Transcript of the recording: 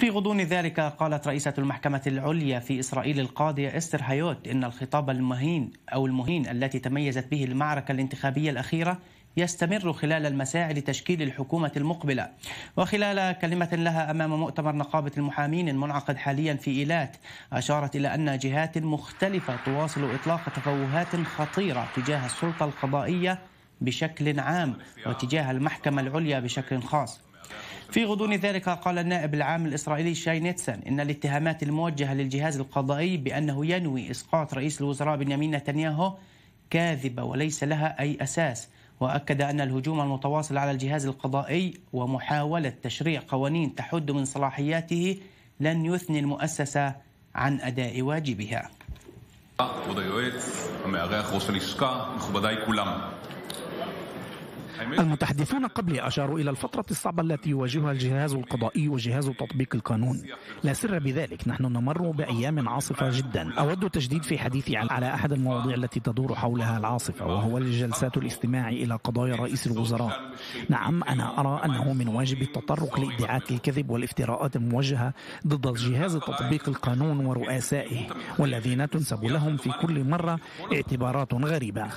في غضون ذلك قالت رئيسة المحكمة العليا في إسرائيل القاضية إستر هايوت إن الخطاب المهين أو المهين التي تميزت به المعركة الانتخابية الأخيرة يستمر خلال المساعي لتشكيل الحكومة المقبلة وخلال كلمة لها أمام مؤتمر نقابة المحامين المنعقد حاليا في إيلات أشارت إلى أن جهات مختلفة تواصل إطلاق تفوهات خطيرة تجاه السلطة القضائية بشكل عام وتجاه المحكمة العليا بشكل خاص في غضون ذلك قال النائب العام الإسرائيلي شاي نيتسن إن الاتهامات الموجهة للجهاز القضائي بأنه ينوي إسقاط رئيس الوزراء بنيامين نتنياهو كاذبة وليس لها أي أساس وأكد أن الهجوم المتواصل على الجهاز القضائي ومحاولة تشريع قوانين تحد من صلاحياته لن يثني المؤسسة عن أداء واجبها. المتحدثون قبلي أشاروا إلى الفترة الصعبة التي يواجهها الجهاز القضائي وجهاز تطبيق القانون لا سر بذلك نحن نمر بأيام عاصفة جدا أود التجديد في حديثي على أحد المواضيع التي تدور حولها العاصفة وهو الجلسات الاستماع إلى قضايا رئيس الوزراء نعم أنا أرى أنه من واجب التطرق لادعاءات الكذب والافتراءات الموجهة ضد الجهاز تطبيق القانون ورؤسائه والذين تنسب لهم في كل مرة اعتبارات غريبة